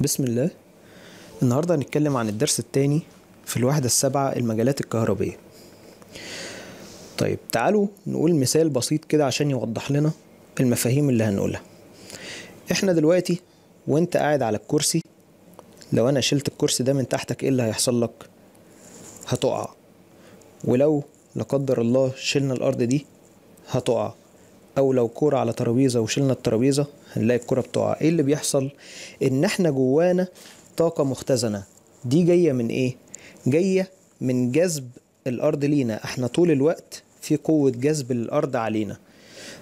بسم الله النهاردة هنتكلم عن الدرس التاني في الوحدة السابعة المجالات الكهربية طيب تعالوا نقول مثال بسيط كده عشان يوضح لنا المفاهيم اللي هنقولها احنا دلوقتي وانت قاعد على الكرسي لو انا شلت الكرسي ده من تحتك ايه اللي هيحصل لك هتقع ولو لا قدر الله شلنا الارض دي هتقع او لو كوره على ترابيزه وشلنا الترابيزه هنلاقي الكوره بتقع ايه اللي بيحصل ان احنا جوانا طاقه مختزنه دي جايه من ايه جايه من جذب الارض لينا احنا طول الوقت في قوه جذب الارض علينا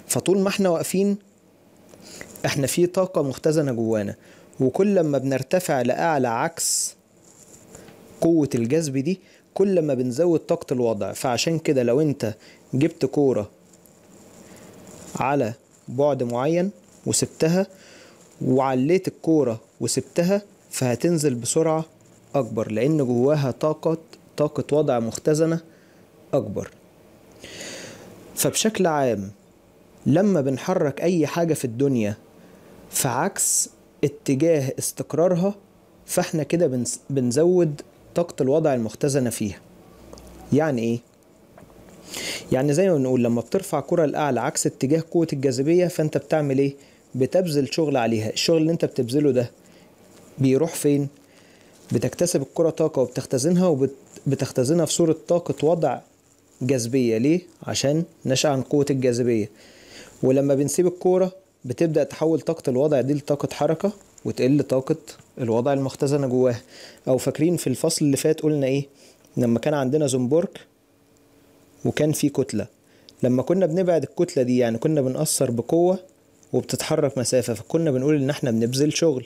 فطول ما احنا واقفين احنا في طاقه مختزنه جوانا وكل ما بنرتفع لاعلى عكس قوه الجذب دي كل ما بنزود طاقه الوضع فعشان كده لو انت جبت كوره على بعد معين وسبتها وعليت الكورة وسبتها فهتنزل بسرعة أكبر لأن جواها طاقة طاقة وضع مختزنة أكبر فبشكل عام لما بنحرك أي حاجة في الدنيا في عكس اتجاه استقرارها فاحنا كده بنزود طاقة الوضع المختزنة فيها يعني ايه؟ يعني زي ما بنقول لما بترفع كرة لأعلى عكس اتجاه قوة الجاذبية فأنت بتعمل إيه؟ بتبذل شغل عليها الشغل اللي أنت بتبذله ده بيروح فين؟ بتكتسب الكرة طاقة وبتختزنها وبتختزنها في صورة طاقة وضع جاذبية ليه؟ عشان نشأ عن قوة الجاذبية ولما بنسيب الكورة بتبدأ تحول طاقة الوضع دي لطاقة حركة وتقل طاقة الوضع المختزنة جواها أو فاكرين في الفصل اللي فات قلنا إيه؟ لما كان عندنا زومبورك وكان في كتلة لما كنا بنبعد الكتلة دي يعني كنا بنأثر بقوة وبتتحرك مسافة فكنا بنقول إن إحنا بنبذل شغل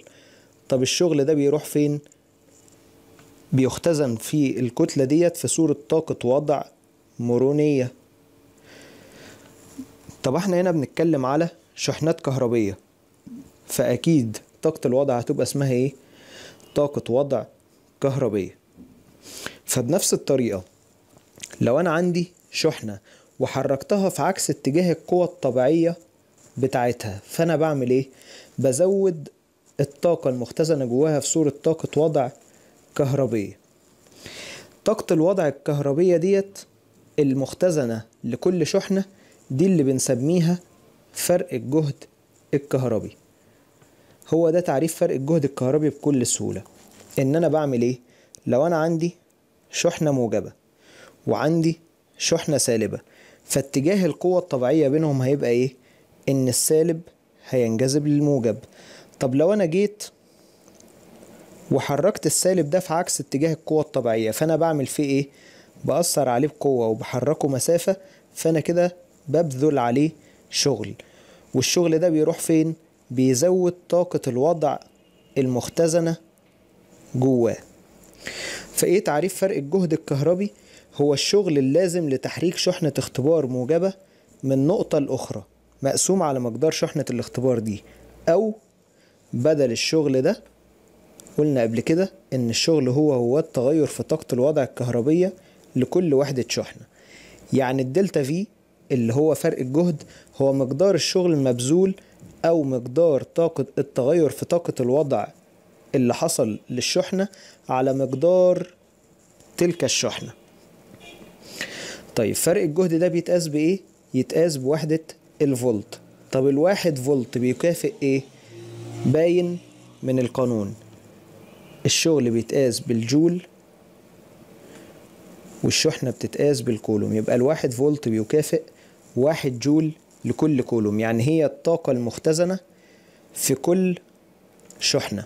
طب الشغل ده بيروح فين؟ بيختزن في الكتلة ديت في صورة طاقة وضع مرونية طب احنا هنا بنتكلم على شحنات كهربية فأكيد طاقة الوضع هتبقى اسمها ايه؟ طاقة وضع كهربية فبنفس الطريقة لو أنا عندي شحنة وحركتها في عكس اتجاه القوة الطبيعية بتاعتها فأنا بعمل إيه؟ بزود الطاقة المختزنة جواها في صورة طاقة وضع كهربية طاقة الوضع الكهربية ديت المختزنة لكل شحنة دي اللي بنسميها فرق الجهد الكهربي هو ده تعريف فرق الجهد الكهربي بكل سهولة ان انا بعمل ايه لو انا عندي شحنة موجبة وعندي شحنة سالبة فاتجاه القوة الطبيعية بينهم هيبقى ايه؟ ان السالب هينجذب للموجب طب لو انا جيت وحركت السالب ده في عكس اتجاه القوة الطبيعية فانا بعمل فيه ايه؟ بأثر عليه بقوة وبحركه مسافة فانا كده ببذل عليه شغل والشغل ده بيروح فين؟ بيزود طاقة الوضع المختزنة جواه فايه تعريف فرق الجهد الكهربي؟ هو الشغل اللازم لتحريك شحنة اختبار موجبة من نقطة لأخرى مقسوم على مقدار شحنة الاختبار دي أو بدل الشغل ده قلنا قبل كده إن الشغل هو هو التغير في طاقة الوضع الكهربية لكل وحدة شحنة يعني الدلتا في اللي هو فرق الجهد هو مقدار الشغل المبذول أو مقدار طاقة التغير في طاقة الوضع اللي حصل للشحنة على مقدار تلك الشحنه طيب فرق الجهد ده بيتقاس بايه يتقاس بوحده الفولت طب الواحد فولت بيكافئ ايه باين من القانون الشغل بيتقاس بالجول والشحنة بتتقاس بالكولوم يبقى الواحد فولت بيكافئ واحد جول لكل كولوم يعني هي الطاقة المختزنة في كل شحنة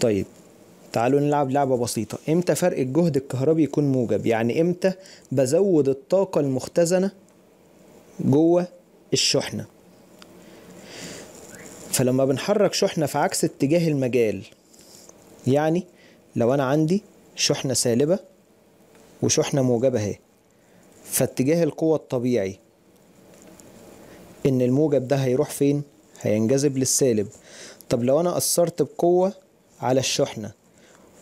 طيب تعالوا نلعب لعبة بسيطة امتى فرق الجهد الكهربي يكون موجب يعني امتى بزود الطاقة المختزنة جوه الشحنة فلما بنحرك شحنة في عكس اتجاه المجال يعني لو انا عندي شحنة سالبة وشحنة موجبة اهي فاتجاه القوة الطبيعي ان الموجب ده هيروح فين هينجذب للسالب طب لو انا اثرت بقوة على الشحنة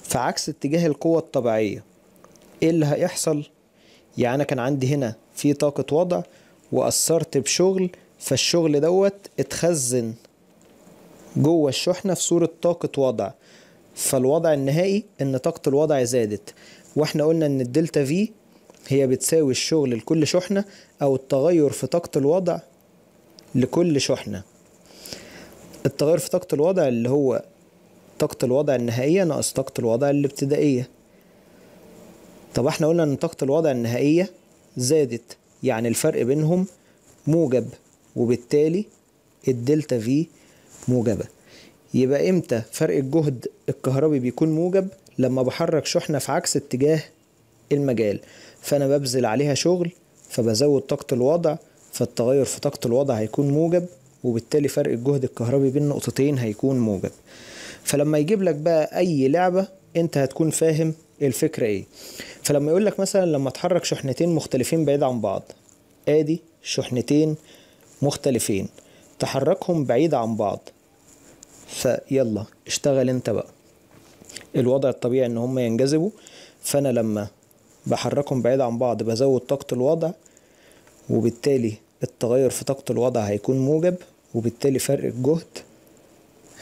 في عكس اتجاه القوة الطبيعية ايه اللي هيحصل يعني انا كان عندي هنا في طاقة وضع وأثرت بشغل فالشغل دوت اتخزن جوه الشحنة في صورة طاقة وضع فالوضع النهائي ان طاقة الوضع زادت واحنا قلنا ان الدلتا في هي بتساوي الشغل لكل شحنة او التغير في طاقة الوضع لكل شحنة التغير في طاقة الوضع اللي هو طاقة الوضع النهائية ناقص طاقة الوضع الابتدائية طب احنا قلنا ان طاقة الوضع النهائية زادت يعني الفرق بينهم موجب وبالتالي الدلتا في موجبة يبقى امتى فرق الجهد الكهربي بيكون موجب لما بحرك شحنة في عكس اتجاه المجال فانا ببذل عليها شغل فبزود طاقة الوضع فالتغير في طاقة الوضع هيكون موجب وبالتالي فرق الجهد الكهربي بين نقطتين هيكون موجب فلما يجيب لك بقى اي لعبه انت هتكون فاهم الفكره ايه فلما يقول لك مثلا لما تحرك شحنتين مختلفين بعيد عن بعض ادي شحنتين مختلفين تحركهم بعيد عن بعض فيلا اشتغل انت بقى الوضع الطبيعي ان هم ينجذبوا فانا لما بحركهم بعيد عن بعض بزود طاقة الوضع وبالتالي التغير في طاقة الوضع هيكون موجب وبالتالي فرق الجهد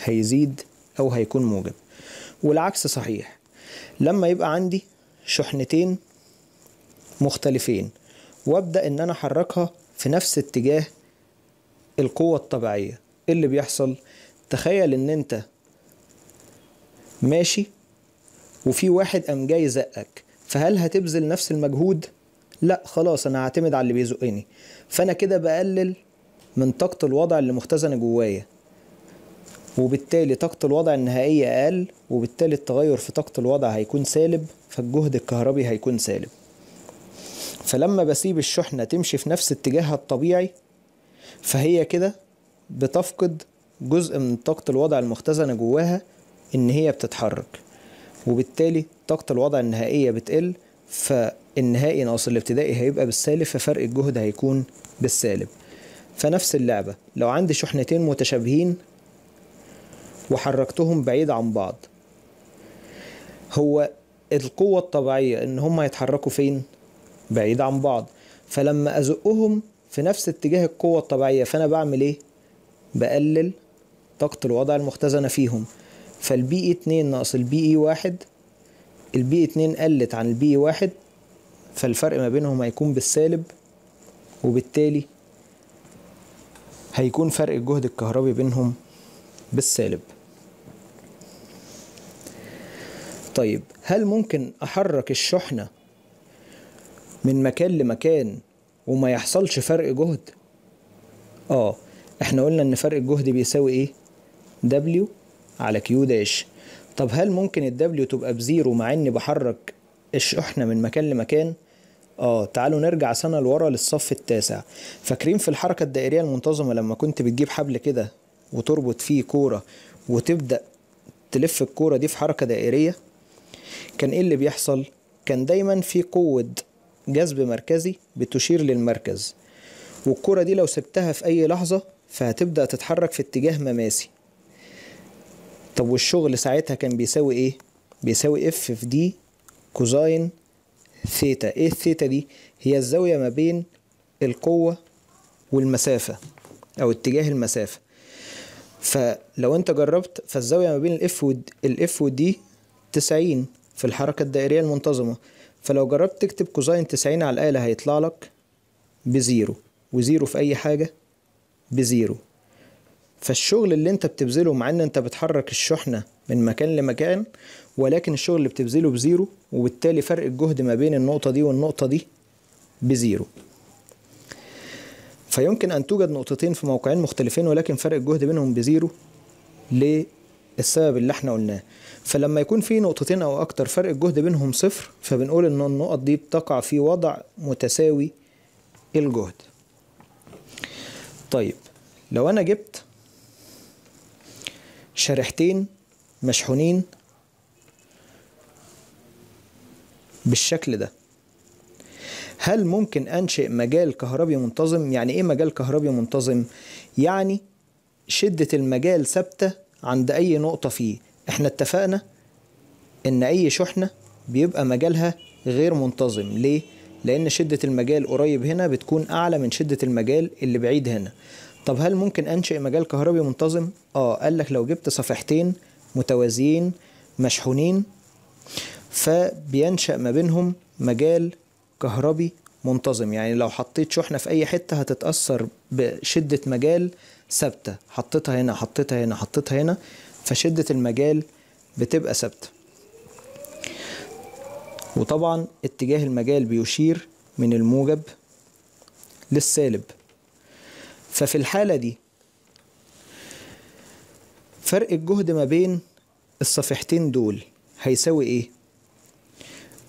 هيزيد أو هيكون موجب والعكس صحيح لما يبقى عندي شحنتين مختلفين وابدأ إن أنا أحركها في نفس اتجاه القوة الطبيعية إيه اللي بيحصل تخيل إن أنت ماشي وفي واحد قام جاي زقك فهل هتبذل نفس المجهود لا خلاص انا هعتمد على اللي بيزقني فانا كده بقلل من طاقه الوضع اللي مختزنه جوايا وبالتالي طاقة الوضع النهائية أقل وبالتالي التغير في طاقة الوضع هيكون سالب فالجهد الكهربي هيكون سالب فلما بسيب الشحنة تمشي في نفس اتجاهها الطبيعي فهي كده بتفقد جزء من طاقة الوضع المختزنة جواها إن هي بتتحرك وبالتالي طاقة الوضع النهائية بتقل فالنهائي ناقص الابتدائي هيبقى بالسالب ففرق الجهد هيكون بالسالب فنفس اللعبة لو عندي شحنتين متشابهين وحركتهم بعيد عن بعض هو القوة الطبيعية إن هم يتحركوا فين؟ بعيد عن بعض فلما أزقهم في نفس اتجاه القوة الطبيعية فأنا بعمل إيه؟ بقلل طاقة الوضع المختزنة فيهم فالبي 2 ناقص البي 1 البي 2 قلت عن البي 1 فالفرق ما بينهم هيكون بالسالب وبالتالي هيكون فرق الجهد الكهربي بينهم بالسالب طيب هل ممكن أحرك الشحنة من مكان لمكان وما يحصلش فرق جهد؟ آه احنا قلنا إن فرق الجهد بيساوي إيه؟ W على Q داش طب هل ممكن ال W تبقى بزيرو مع إني بحرك الشحنة من مكان لمكان؟ اه تعالوا نرجع سنة لورا للصف التاسع فاكرين في الحركة الدائرية المنتظمة لما كنت بتجيب حبل كده وتربط فيه كورة وتبدأ تلف الكورة دي في حركة دائرية كان ايه اللي بيحصل كان دايما في قوه جذب مركزي بتشير للمركز والكرة دي لو سبتها في أي لحظة فهتبدأ تتحرك في اتجاه مماسي طب والشغل ساعتها كان بيساوي ايه؟ بيساوي اف في دي كوزاين ثيتا ايه الثيتا دي؟ هي الزاوية ما بين القوة والمسافة أو اتجاه المسافة فلو أنت جربت فالزاوية ما بين الاف والاف ودي 90 في الحركة الدائرية المنتظمة فلو جربت تكتب كوزين تسعين على الآلة هيطلع لك بزيرو وزيرو في أي حاجة بزيرو فالشغل اللي انت بتبذله مع ان انت بتحرك الشحنة من مكان لمكان ولكن الشغل اللي بتبذله بزيرو وبالتالي فرق الجهد ما بين النقطة دي والنقطة دي بزيرو فيمكن أن توجد نقطتين في موقعين مختلفين ولكن فرق الجهد بينهم بزيرو للسبب اللي احنا قلناه فلما يكون في نقطتين او اكتر فرق الجهد بينهم صفر فبنقول ان النقط دي بتقع في وضع متساوي الجهد طيب لو انا جبت شريحتين مشحونين بالشكل ده هل ممكن انشئ مجال كهربي منتظم يعني ايه مجال كهربي منتظم يعني شدة المجال ثابتة عند اي نقطة فيه احنا اتفقنا ان اي شحنة بيبقى مجالها غير منتظم ليه؟ لان شدة المجال قريب هنا بتكون اعلى من شدة المجال اللي بعيد هنا طب هل ممكن انشئ مجال كهربي منتظم؟ اه قال لك لو جبت صفيحتين متوازيين مشحونين فبينشأ ما بينهم مجال كهربي منتظم يعني لو حطيت شحنة في أي حتة هتتأثر بشدة مجال ثابتة حطيتها هنا حطيتها هنا حطيتها هنا فشدة المجال بتبقى ثابتة وطبعا اتجاه المجال بيشير من الموجب للسالب ففي الحالة دي فرق الجهد ما بين الصفحتين دول هيساوي ايه؟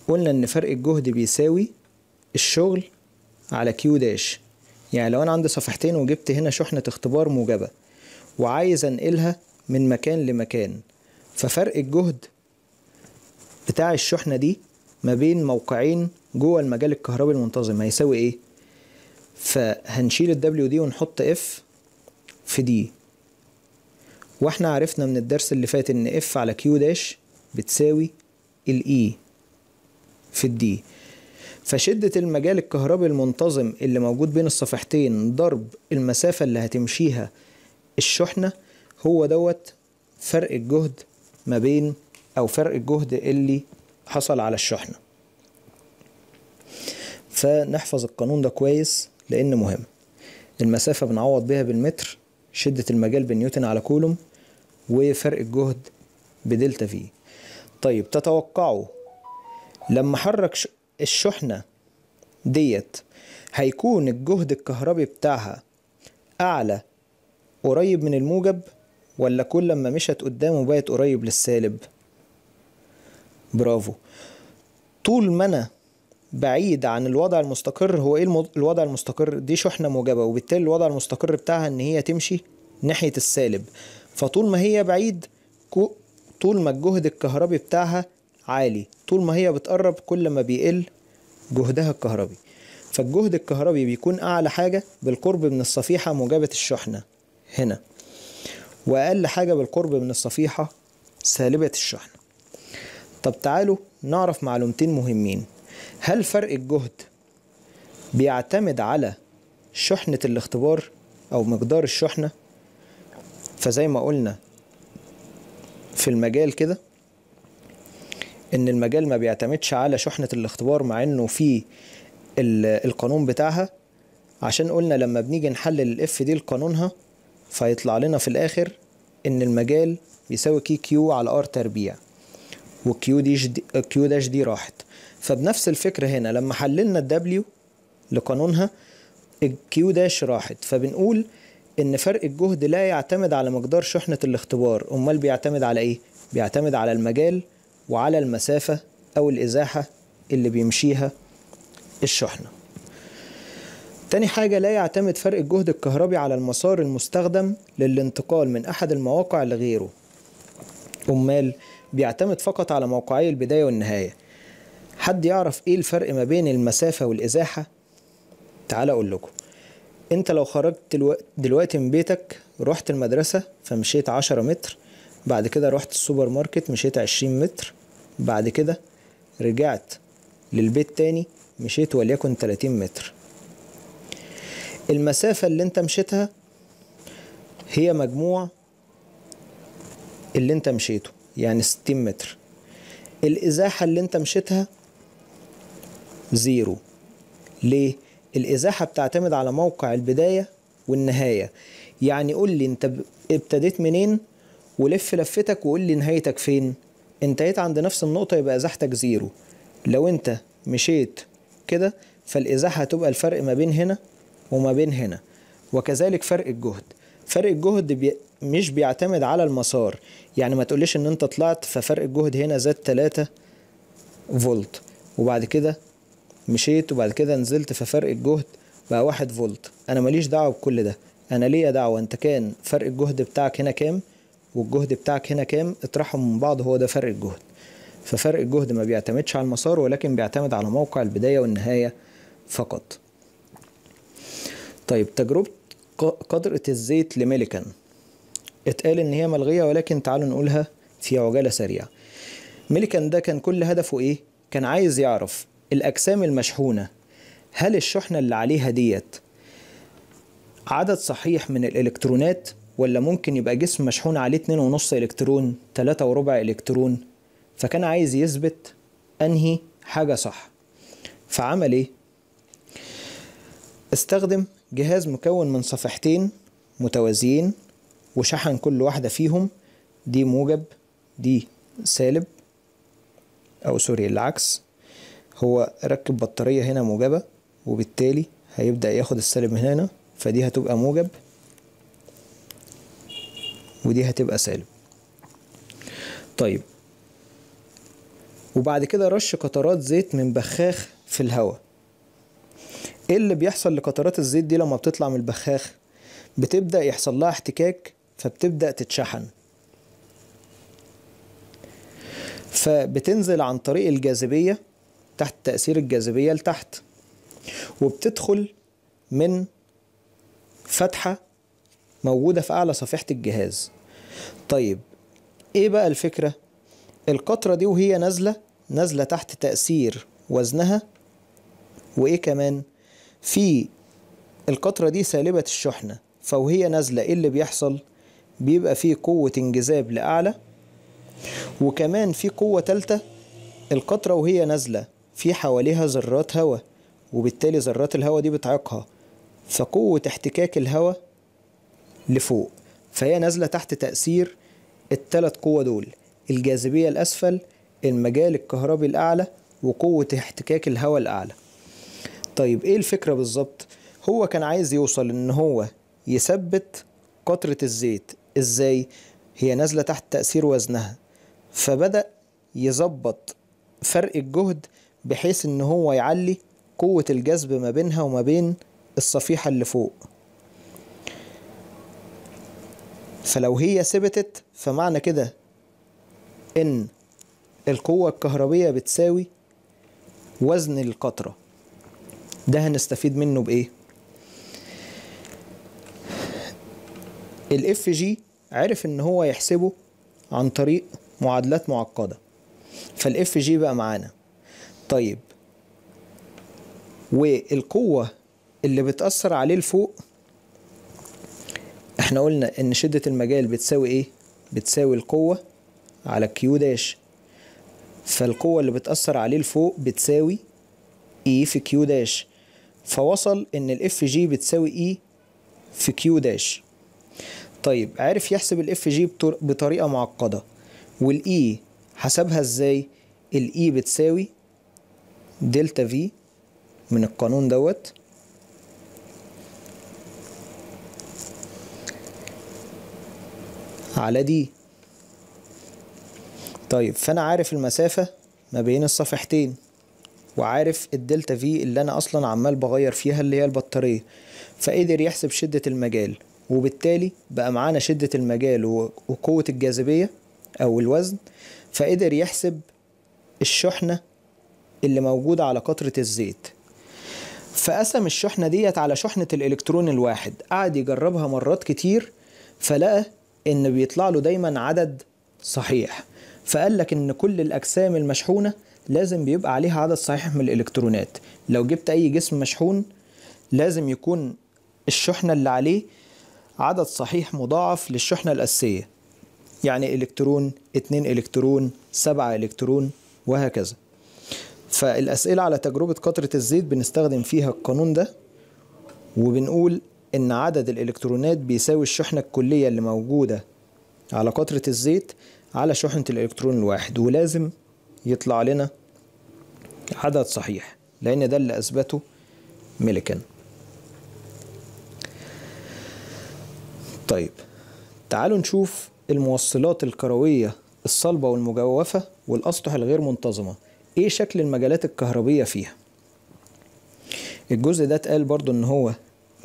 قلنا ان فرق الجهد بيساوي الشغل على كيو داش يعني لو انا عندي صفحتين وجبت هنا شحنة اختبار موجبة وعايز انقلها من مكان لمكان ففرق الجهد بتاع الشحنة دي ما بين موقعين جوه المجال الكهربي المنتظم هيساوي ايه فهنشيل الدبليو دي ونحط اف في دي واحنا عرفنا من الدرس اللي فات ان اف على كيو داش بتساوي الاي e في الدي فشدة المجال الكهربي المنتظم اللي موجود بين الصفحتين ضرب المسافة اللي هتمشيها الشحنة هو دوت فرق الجهد ما بين او فرق الجهد اللي حصل على الشحنه فنحفظ القانون ده كويس لان مهم المسافه بنعوض بيها بالمتر شده المجال بنيوتن على كولوم وفرق الجهد بدلتا في طيب تتوقعوا لما حرك الشحنه ديت هيكون الجهد الكهربي بتاعها اعلى قريب من الموجب ولا كل ما مشت قدامه بقت قريب للسالب برافو طول ما انا بعيد عن الوضع المستقر هو ايه الوضع المستقر دي شحنه موجبه وبالتالي الوضع المستقر بتاعها ان هي تمشي ناحيه السالب فطول ما هي بعيد طول ما الجهد الكهربي بتاعها عالي طول ما هي بتقرب كل ما بيقل جهدها الكهربي فالجهد الكهربي بيكون اعلى حاجه بالقرب من الصفيحه موجبه الشحنه هنا وأقل حاجة بالقرب من الصفيحة سالبة الشحن طب تعالوا نعرف معلومتين مهمين هل فرق الجهد بيعتمد على شحنة الاختبار أو مقدار الشحنة فزي ما قلنا في المجال كده إن المجال ما بيعتمدش على شحنة الاختبار مع إنه في القانون بتاعها عشان قلنا لما بنيجي نحلل الاف دي لقانونها فيطلع لنا في الآخر إن المجال بيساوي كي كيو على ار تربيع والكيو دي كيو داش دي راحت فبنفس الفكرة هنا لما حللنا الدبليو لقانونها الكيو داش راحت فبنقول إن فرق الجهد لا يعتمد على مقدار شحنة الاختبار أمال بيعتمد على إيه؟ بيعتمد على المجال وعلى المسافة أو الإزاحة اللي بيمشيها الشحنه تاني حاجة لا يعتمد فرق الجهد الكهربي على المسار المستخدم للانتقال من أحد المواقع لغيره أمال بيعتمد فقط على موقعي البداية والنهاية حد يعرف إيه الفرق ما بين المسافة والإزاحة؟ تعال أقول لكم أنت لو خرجت دلوقتي من بيتك رحت المدرسة فمشيت عشرة متر بعد كده رحت السوبر ماركت مشيت عشرين متر بعد كده رجعت للبيت تاني مشيت وليكن تلاتين متر المسافة اللي انت مشيتها هي مجموع اللي انت مشيته يعني 60 متر الإزاحة اللي انت مشيتها زيرو ليه؟ الإزاحة بتعتمد على موقع البداية والنهاية يعني قول لي انت ابتديت منين ولف لفتك وقول لي نهايتك فين انتهيت عند نفس النقطة يبقى إزاحتك زيرو لو انت مشيت كده فالإزاحة هتبقى الفرق ما بين هنا وما بين هنا وكذلك فرق الجهد فرق الجهد بي مش بيعتمد على المسار يعني ما تقوليش ان انت طلعت ففرق الجهد هنا زاد 3 فولت وبعد كده مشيت وبعد كده نزلت ففرق الجهد بقى 1 فولت انا ماليش دعوه بكل ده انا ليا دعوه انت كان فرق الجهد بتاعك هنا كام والجهد بتاعك هنا كام اطرحهم من بعض هو ده فرق الجهد ففرق الجهد ما بيعتمدش على المسار ولكن بيعتمد على موقع البدايه والنهايه فقط طيب تجربة قدرة الزيت لميليكان اتقال إن هي ملغية ولكن تعالوا نقولها في عجالة سريعة ميليكان ده كان كل هدفه إيه؟ كان عايز يعرف الأجسام المشحونة هل الشحنة اللي عليها ديت عدد صحيح من الإلكترونات ولا ممكن يبقى جسم مشحون عليه اتنين ونص إلكترون تلاتة وربع إلكترون فكان عايز يثبت أنهي حاجة صح فعمل إيه؟ استخدم جهاز مكون من صفيحتين متوازيين وشحن كل واحدة فيهم دي موجب دي سالب أو سوري العكس هو ركب بطارية هنا موجبة وبالتالي هيبدأ ياخد السالب من هنا فدي هتبقى موجب ودي هتبقى سالب طيب وبعد كده رش قطرات زيت من بخاخ في الهواء ايه اللي بيحصل لقطرات الزيت دي لما بتطلع من البخاخ بتبدا يحصل لها احتكاك فبتبدا تتشحن فبتنزل عن طريق الجاذبيه تحت تاثير الجاذبيه لتحت وبتدخل من فتحه موجوده في اعلى صفيحه الجهاز طيب ايه بقى الفكره القطره دي وهي نازله نازله تحت تاثير وزنها وايه كمان في القطرة دي سالبة الشحنة فوهي نازلة ايه اللي بيحصل بيبقى فيه قوة انجذاب لأعلى وكمان في قوة تالتة القطرة وهي نازلة في حواليها ذرات هواء وبالتالي ذرات الهواء دي بتعيقها فقوة احتكاك الهواء لفوق فهي نازلة تحت تأثير التلات قوة دول الجاذبية الأسفل المجال الكهربي الأعلى وقوة احتكاك الهواء الأعلى طيب ايه الفكره بالظبط هو كان عايز يوصل ان هو يثبت قطره الزيت ازاي هي نازله تحت تاثير وزنها فبدا يظبط فرق الجهد بحيث ان هو يعلي قوه الجذب ما بينها وما بين الصفيحه اللي فوق فلو هي ثبتت فمعنى كده ان القوه الكهربيه بتساوي وزن القطره ده هنستفيد منه بايه الاف جي عرف ان هو يحسبه عن طريق معادلات معقده فالاف جي بقى معانا طيب والقوه اللي بتاثر عليه لفوق احنا قلنا ان شده المجال بتساوي ايه بتساوي القوه على كيو داش فالقوه اللي بتاثر عليه لفوق بتساوي اي e في كيو داش فوصل ان الاف جي بتساوي اي e في كيو داش طيب عرف يحسب الاف جي بطريقه معقده والاي e حسبها ازاي الاي e بتساوي دلتا في من القانون دوت على دي طيب فانا عارف المسافه ما بين الصفحتين وعارف الدلتا في اللي انا اصلا عمال بغير فيها اللي هي البطاريه فقدر يحسب شده المجال وبالتالي بقى معانا شده المجال وقوه الجاذبيه او الوزن فقدر يحسب الشحنه اللي موجوده على قطره الزيت فقسم الشحنه ديت على شحنه الالكترون الواحد قعد يجربها مرات كتير فلقى ان بيطلع له دايما عدد صحيح فقال لك ان كل الاجسام المشحونه لازم بيبقى عليها عدد صحيح من الالكترونات لو جبت اي جسم مشحون لازم يكون الشحنه اللي عليه عدد صحيح مضاعف للشحنه الاساسيه يعني الكترون 2 الكترون 7 الكترون وهكذا فالاسئله على تجربه قطره الزيت بنستخدم فيها القانون ده وبنقول ان عدد الالكترونات بيساوي الشحنه الكليه اللي موجوده على قطره الزيت على شحنه الالكترون الواحد ولازم يطلع لنا عدد صحيح لأن ده اللي أثبته ميليكان طيب تعالوا نشوف الموصلات الكروية الصلبة والمجوفة والأسطح الغير منتظمة إيه شكل المجالات الكهربية فيها الجزء ده اتقال برضو إن هو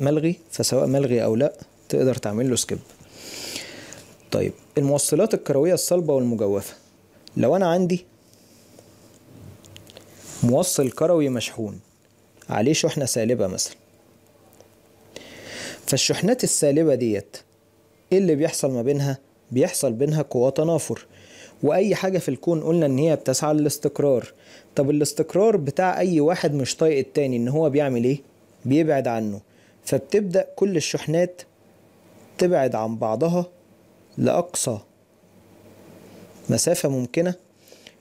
ملغي فسواء ملغي أو لأ تقدر تعمل له سكيب طيب الموصلات الكروية الصلبة والمجوفة لو أنا عندي موصل كروي مشحون عليه شحنة سالبة مثلا فالشحنات السالبة ديت ايه اللي بيحصل ما بينها؟ بيحصل بينها قوى تنافر واي حاجة في الكون قلنا ان هي بتسعى للاستقرار طب الاستقرار بتاع اي واحد مش طايق التاني ان هو بيعمل ايه؟ بيبعد عنه فبتبدأ كل الشحنات تبعد عن بعضها لأقصى مسافة ممكنة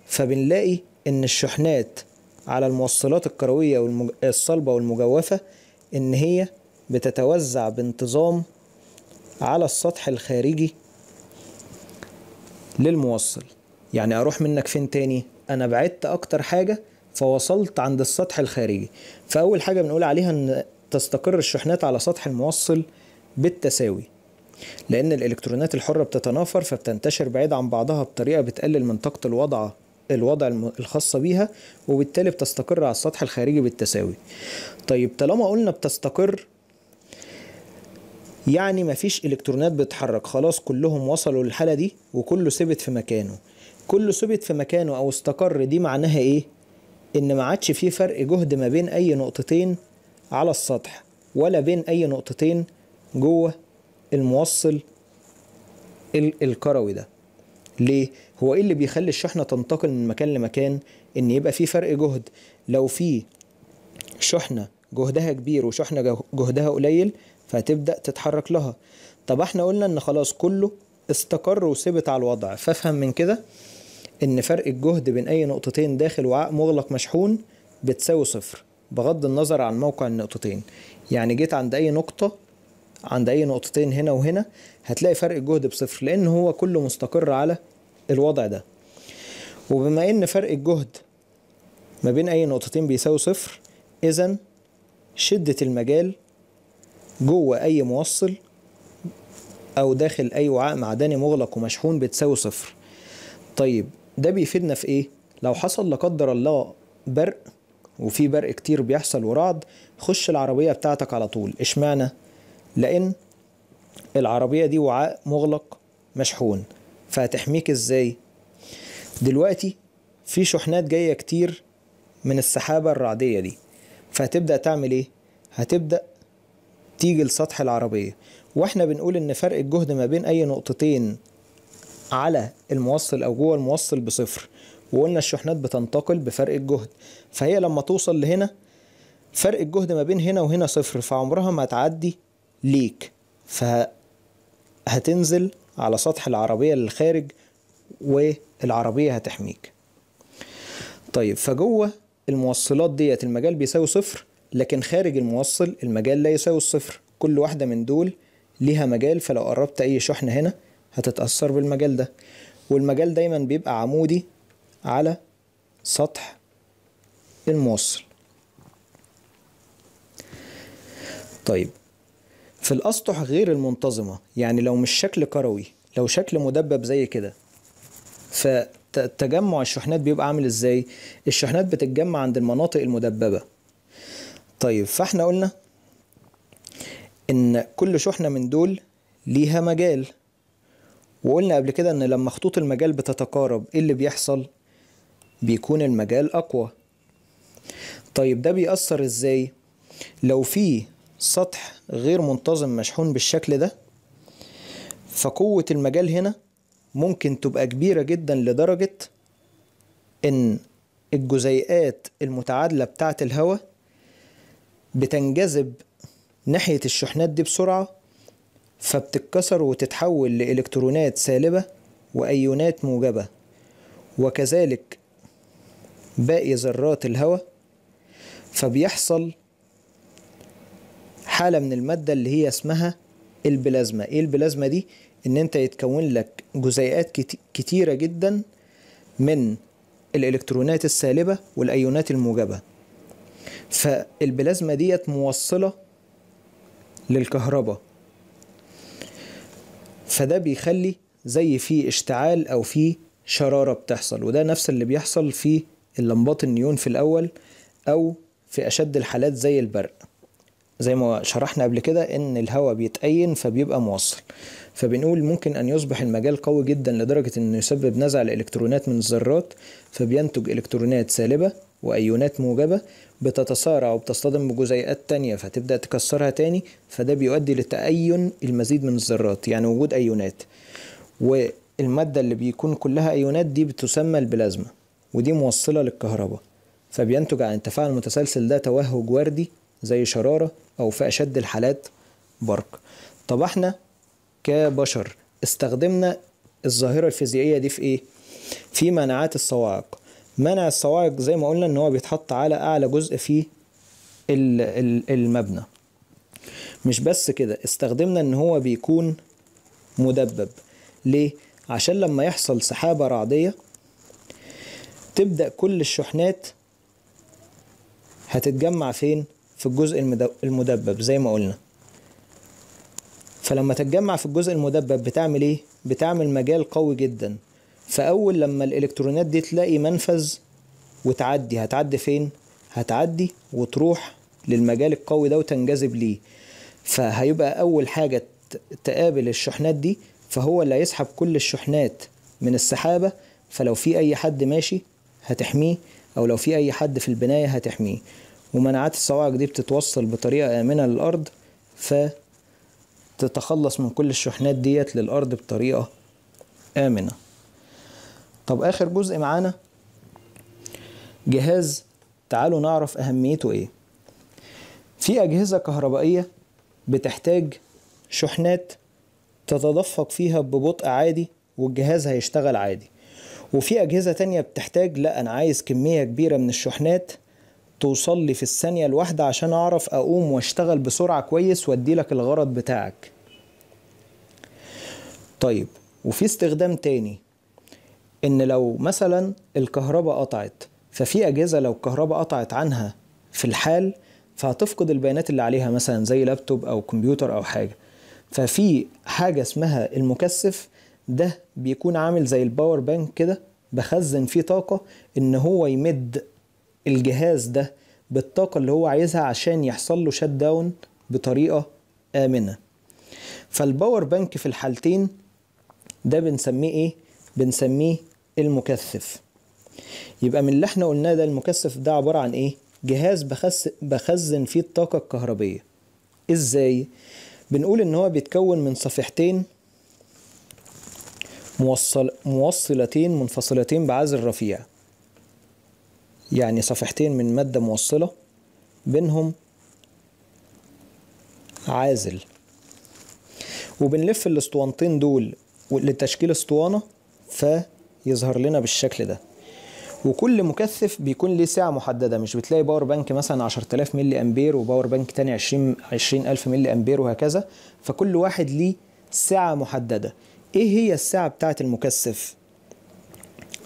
فبنلاقي إن الشحنات على الموصلات الكروية الصلبة والمجوفة إن هي بتتوزع بانتظام على السطح الخارجي للموصل يعني أروح منك فين تاني أنا بعدت أكتر حاجة فوصلت عند السطح الخارجي فأول حاجة بنقول عليها إن تستقر الشحنات على سطح الموصل بالتساوي لأن الإلكترونات الحرة بتتنافر فبتنتشر بعيد عن بعضها بطريقة بتقلل من طاقة الوضعة الوضع الخاصة بيها وبالتالي بتستقر على السطح الخارجي بالتساوي طيب طالما قلنا بتستقر يعني مفيش الكترونات بتتحرك خلاص كلهم وصلوا للحالة دي وكله ثبت في مكانه كله ثبت في مكانه او استقر دي معناها ايه ان ما عادش فيه فرق جهد ما بين اي نقطتين على السطح ولا بين اي نقطتين جوه الموصل الكروي ده ليه هو ايه اللي بيخلي الشحنه تنتقل من مكان لمكان ان يبقى في فرق جهد لو في شحنه جهدها كبير وشحنه جهدها قليل فهتبدا تتحرك لها طب احنا قلنا ان خلاص كله استقر وثبت على الوضع فافهم من كده ان فرق الجهد بين اي نقطتين داخل وعاء مغلق مشحون بتساوي صفر بغض النظر عن موقع النقطتين يعني جيت عند اي نقطة عند اي نقطتين هنا وهنا هتلاقي فرق الجهد بصفر لان هو كله مستقر على الوضع ده وبما ان فرق الجهد ما بين اي نقطتين بيساوي صفر اذا شدة المجال جوه اي موصل او داخل اي وعاء معدني مغلق ومشحون بتساوي صفر طيب ده بيفيدنا في ايه لو حصل لا قدر الله برق وفي برق كتير بيحصل ورعد خش العربية بتاعتك على طول اشمعنى لان العربية دي وعاء مغلق مشحون فهتحميك ازاي دلوقتي في شحنات جاية كتير من السحابة الرعدية دي فهتبدأ تعمل ايه هتبدأ تيجي لسطح العربية واحنا بنقول ان فرق الجهد ما بين اي نقطتين على الموصل او جوه الموصل بصفر وقلنا الشحنات بتنتقل بفرق الجهد فهي لما توصل لهنا فرق الجهد ما بين هنا وهنا صفر فعمرها ما هتعدي ليك فهتنزل على سطح العربية للخارج والعربية هتحميك طيب فجوه الموصلات ديت المجال بيساوي صفر لكن خارج الموصل المجال لا يساوي الصفر كل واحدة من دول ليها مجال فلو قربت أي شحنة هنا هتتأثر بالمجال ده والمجال دايما بيبقى عمودي على سطح الموصل طيب في الأسطح غير المنتظمة يعني لو مش شكل كروي لو شكل مدبب زي كده فتجمع الشحنات بيبقى عامل ازاي الشحنات بتتجمع عند المناطق المدببة طيب فاحنا قلنا ان كل شحنة من دول ليها مجال وقلنا قبل كده ان لما خطوط المجال بتتقارب ايه اللي بيحصل بيكون المجال اقوى طيب ده بيأثر ازاي لو في سطح غير منتظم مشحون بالشكل ده فقوة المجال هنا ممكن تبقى كبيرة جدا لدرجة ان الجزيئات المتعادلة بتاعة الهواء بتنجذب ناحية الشحنات دي بسرعة فبتتكسر وتتحول لإلكترونات سالبة وأيونات موجبة وكذلك باقي ذرات الهواء فبيحصل حاله من الماده اللي هي اسمها البلازما ايه البلازما دي ان انت يتكون لك جزيئات كتيره جدا من الالكترونات السالبه والايونات الموجبه فالبلازما ديت موصله للكهرباء فده بيخلي زي في اشتعال او في شراره بتحصل وده نفس اللي بيحصل في اللمبات النيون في الاول او في اشد الحالات زي البرق زي ما شرحنا قبل كده ان الهواء بيتأين فبيبقى موصل فبنقول ممكن ان يصبح المجال قوي جدا لدرجة انه يسبب نزع الالكترونات من الذرات فبينتج الكترونات سالبة وايونات موجبة بتتسارع وبتصطدم بجزيئات تانية فتبدأ تكسرها تاني فده بيؤدي لتأين المزيد من الذرات يعني وجود ايونات والمادة اللي بيكون كلها ايونات دي بتسمى البلازما ودي موصلة للكهرباء فبينتج عن التفاعل المتسلسل ده توهج وردي زي شرارة أو في أشد الحالات برق طب احنا كبشر استخدمنا الظاهرة الفيزيائية دي في إيه؟ في مناعات الصواعق منع الصواعق زي ما قلنا إن هو بيتحط على أعلى جزء في المبنى مش بس كده استخدمنا ان هو بيكون مدبب ليه عشان لما يحصل سحابة رعدية تبدأ كل الشحنات هتتجمع فين في الجزء المدبب زي ما قلنا فلما تتجمع في الجزء المدبب بتعمل ايه بتعمل مجال قوي جدا فاول لما الالكترونات دي تلاقي منفذ وتعدي هتعدي فين هتعدي وتروح للمجال القوي ده وتنجذب ليه فهيبقى اول حاجه تقابل الشحنات دي فهو اللي هيسحب كل الشحنات من السحابه فلو في اي حد ماشي هتحميه او لو في اي حد في البنايه هتحميه ومناعات الصواعق دي بتتوصل بطريقة آمنة للأرض فتتخلص من كل الشحنات ديت للأرض بطريقة آمنة طب آخر جزء معانا جهاز تعالوا نعرف أهميته إيه في أجهزة كهربائية بتحتاج شحنات تتدفق فيها ببطء عادي والجهاز هيشتغل عادي وفي أجهزة تانية بتحتاج لا أنا عايز كمية كبيرة من الشحنات توصل لي في الثانية الواحدة عشان أعرف أقوم وأشتغل بسرعة كويس وأدي لك الغرض بتاعك طيب وفي استخدام تاني إن لو مثلا الكهرباء قطعت ففي أجهزة لو الكهرباء قطعت عنها في الحال فهتفقد البيانات اللي عليها مثلا زي لابتوب أو كمبيوتر أو حاجة ففي حاجة اسمها المكثف ده بيكون عامل زي الباور بانك كده بخزن فيه طاقة إن هو يمد الجهاز ده بالطاقة اللي هو عايزها عشان يحصل له شات داون بطريقة آمنة فالباور بانك في الحالتين ده بنسميه ايه؟ بنسميه المكثف يبقى من اللي احنا قلناه ده المكثف ده عبارة عن ايه؟ جهاز بخس بخزن فيه الطاقة الكهربية ازاي؟ بنقول ان هو بيتكون من صفيحتين موصل موصلتين منفصلتين بعزل رفيع يعني صفحتين من مادة موصلة بينهم عازل وبنلف الاسطوانتين دول لتشكيل اسطوانة فيظهر لنا بالشكل ده وكل مكثف بيكون ليه سعة محددة مش بتلاقي باور بانك مثلا 10000 ملي أمبير وباور بانك تاني 20 20000 ملي أمبير وهكذا فكل واحد ليه سعة محددة إيه هي السعة بتاعة المكثف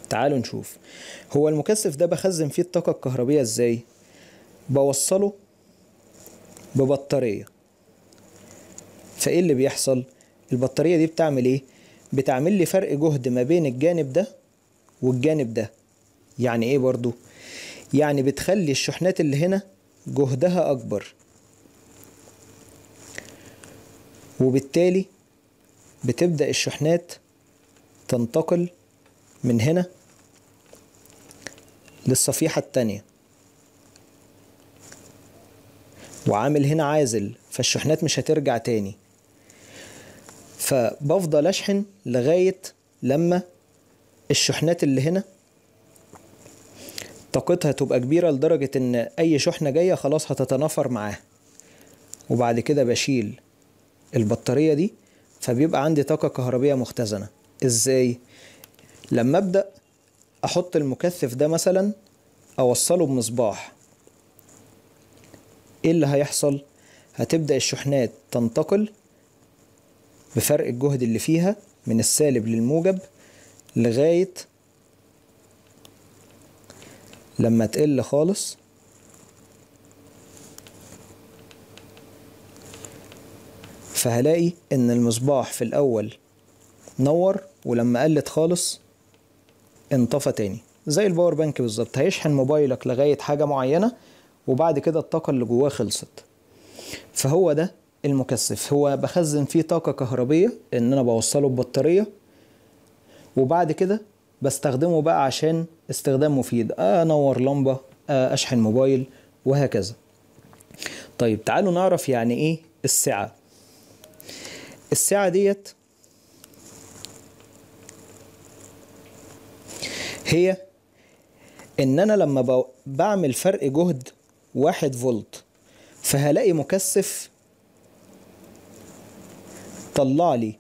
تعالوا نشوف هو المكثف ده بخزن فيه الطاقة الكهربية ازاي بوصله ببطارية فايه اللي بيحصل البطارية دي بتعمل ايه بتعمل لي فرق جهد ما بين الجانب ده والجانب ده يعني ايه برضو يعني بتخلي الشحنات اللي هنا جهدها اكبر وبالتالي بتبدأ الشحنات تنتقل من هنا للصفيحة التانية وعامل هنا عازل فالشحنات مش هترجع تاني فبفضل اشحن لغاية لما الشحنات اللي هنا طاقتها تبقى كبيرة لدرجة ان اي شحنة جاية خلاص هتتنافر معاها وبعد كده بشيل البطارية دي فبيبقى عندي طاقة كهربية مختزنة ازاي؟ لما ابدا احط المكثف ده مثلا اوصله بمصباح ايه اللي هيحصل هتبدا الشحنات تنتقل بفرق الجهد اللي فيها من السالب للموجب لغايه لما تقل خالص فهلاقي ان المصباح في الاول نور ولما قلت خالص انطفى تاني زي الباور بانك بالظبط هيشحن موبايلك لغايه حاجه معينه وبعد كده الطاقه اللي جواه خلصت فهو ده المكثف هو بخزن فيه طاقه كهربيه ان انا بوصله ببطاريه وبعد كده بستخدمه بقى عشان استخدام مفيد آه، انور لمبه آه، اشحن موبايل وهكذا طيب تعالوا نعرف يعني ايه السعه السعه ديت هي ان انا لما بعمل فرق جهد واحد فولت فهلاقي مكثف طلع لي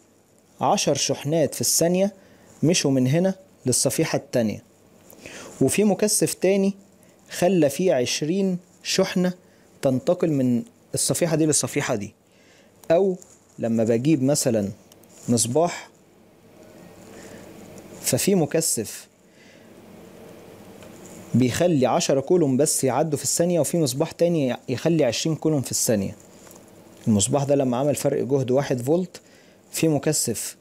عشر شحنات في الثانية مشوا من هنا للصفيحة التانية وفي مكثف تاني خلى فيه عشرين شحنة تنتقل من الصفيحة دي للصفيحة دي أو لما بجيب مثلا مصباح ففي مكثف بيخلي 10 كولوم بس يعدوا في الثانيه وفي مصباح تاني يخلي 20 كولوم في الثانيه المصباح ده لما عمل فرق جهد 1 فولت في مكثف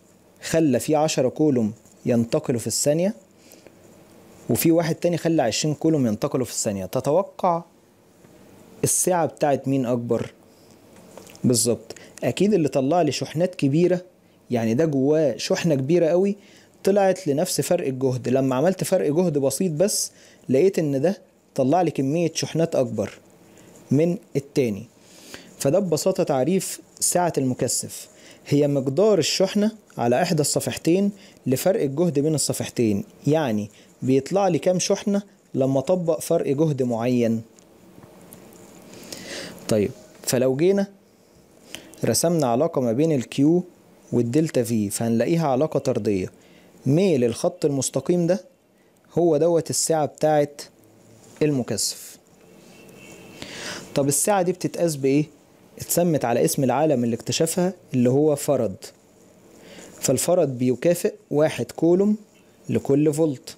خلى فيه 10 كولوم ينتقلوا في الثانيه وفي واحد تاني خلى 20 كولوم ينتقلوا في الثانيه تتوقع السعه بتاعت مين اكبر بالظبط اكيد اللي طلع لي شحنات كبيره يعني ده جواه شحنه كبيره قوي طلعت لنفس فرق الجهد لما عملت فرق جهد بسيط بس لقيت ان ده طلع لي كمية شحنات اكبر من التاني فده ببساطة تعريف سعة المكثف هي مقدار الشحنة على إحدى الصفحتين لفرق الجهد بين الصفحتين يعني بيطلع لي كام شحنة لما أطبق فرق جهد معين طيب فلو جينا رسمنا علاقة ما بين الكيو والدلتا في فهنلاقيها علاقة طردية ميل الخط المستقيم ده هو دوت السعة بتاعت المكثف طب السعة دي بتتقاس بإيه؟ اتسمت على اسم العالم اللي اكتشفها اللي هو فرد فالفرد بيكافئ واحد كولوم لكل فولت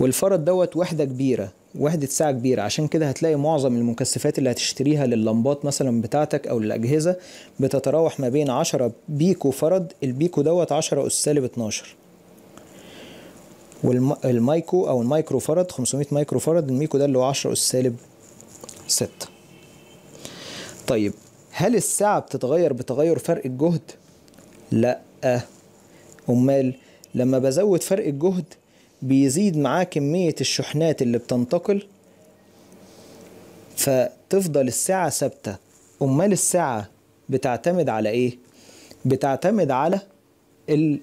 والفرد دوت وحدة كبيرة وحدة ساعة كبيرة عشان كده هتلاقي معظم المكثفات اللي هتشتريها لللمبات مثلا بتاعتك أو للأجهزة بتتراوح ما بين 10 بيكو فرد البيكو دوت 10 أس سالب 12 والمايكو او المايكرو فرد 500 مايكرو فرد الميكو ده اللي هو 10 اس سالب 6 طيب هل الساعة بتتغير بتغير فرق الجهد؟ لا أمال لما بزود فرق الجهد بيزيد معاه كمية الشحنات اللي بتنتقل فتفضل الساعة ثابتة أمال الساعة بتعتمد على إيه؟ بتعتمد على ال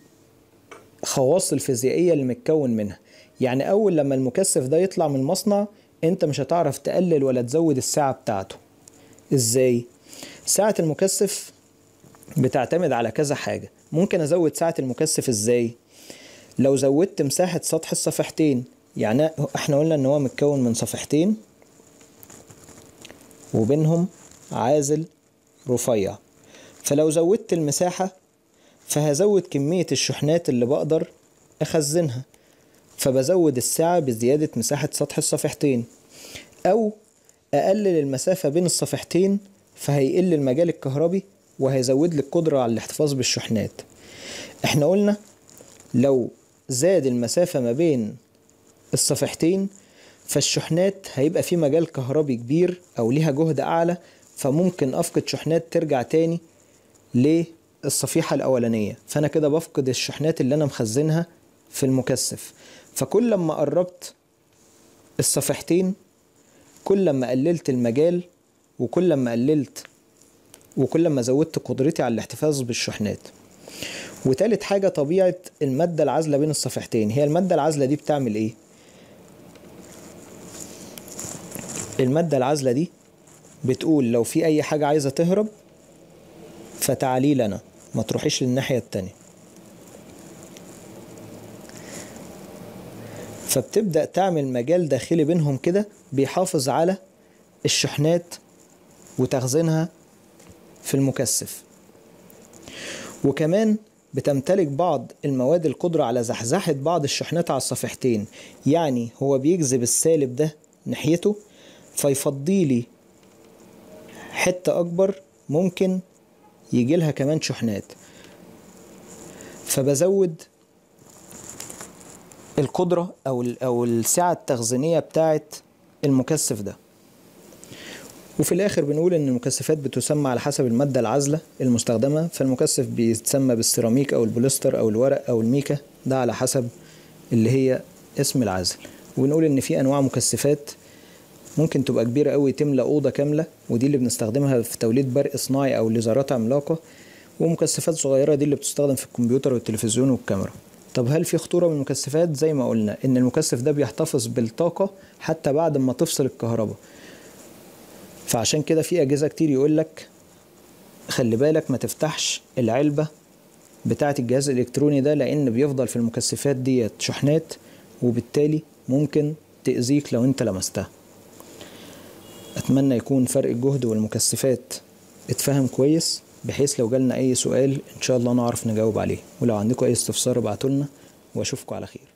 الخواص الفيزيائيه اللي متكون منها يعني اول لما المكثف ده يطلع من المصنع انت مش هتعرف تقلل ولا تزود السعه بتاعته ازاي سعه المكثف بتعتمد على كذا حاجه ممكن ازود سعه المكثف ازاي لو زودت مساحه سطح الصفحتين يعني احنا قلنا ان هو متكون من صفحتين وبينهم عازل رفيع فلو زودت المساحه فهزود كمية الشحنات اللي بقدر أخزنها فبزود السعة بزيادة مساحة سطح الصفحتين أو أقلل المسافة بين الصفحتين فهيقل المجال الكهربي وهيزود لي القدرة على الاحتفاظ بالشحنات احنا قلنا لو زاد المسافة ما بين الصفحتين فالشحنات هيبقى في مجال كهربي كبير أو ليها جهد أعلى فممكن أفقد شحنات ترجع تاني ليه الصفيحة الأولانية فأنا كده بفقد الشحنات اللي أنا مخزنها في المكثف فكل لما قربت الصفيحتين كل لما قللت المجال وكل لما قللت وكل لما زودت قدرتي على الاحتفاظ بالشحنات وتالت حاجة طبيعة المادة العازلة بين الصفيحتين هي المادة العازلة دي بتعمل ايه المادة العازلة دي بتقول لو في اي حاجة عايزة تهرب فتعالي لنا ما تروحيش للناحية التانية فبتبدأ تعمل مجال داخلي بينهم كده بيحافظ على الشحنات وتخزينها في المكثف وكمان بتمتلك بعض المواد القدرة على زحزحة بعض الشحنات على الصفيحتين يعني هو بيجذب السالب ده ناحيته فيفضيلي حتة أكبر ممكن يجي لها كمان شحنات فبزود القدرة أو أو السعة التخزينية بتاعة المكثف ده وفي الآخر بنقول إن المكثفات بتسمى على حسب المادة العازلة المستخدمة فالمكثف بيتسمى بالسيراميك أو البوليستر أو الورق أو الميكا ده على حسب اللي هي اسم العازل ونقول إن في أنواع مكثفات ممكن تبقى كبيرة قوي تملى أوضة كاملة ودي اللي بنستخدمها في توليد برق صناعي أو ليزرات عملاقة ومكثفات صغيرة دي اللي بتستخدم في الكمبيوتر والتلفزيون والكاميرا طب هل في خطورة من المكثفات زي ما قلنا إن المكثف ده بيحتفظ بالطاقة حتى بعد ما تفصل الكهرباء فعشان كده في أجهزة كتير يقولك خلي بالك ما تفتحش العلبة بتاعة الجهاز الإلكتروني ده لأن بيفضل في المكثفات ديت شحنات وبالتالي ممكن تأذيك لو أنت لمستها أتمنى يكون فرق الجهد والمكثفات اتفهم كويس بحيث لو جالنا أي سؤال إن شاء الله نعرف نجاوب عليه ولو عندكم أي استفسار ابعتولنا وأشوفكم على خير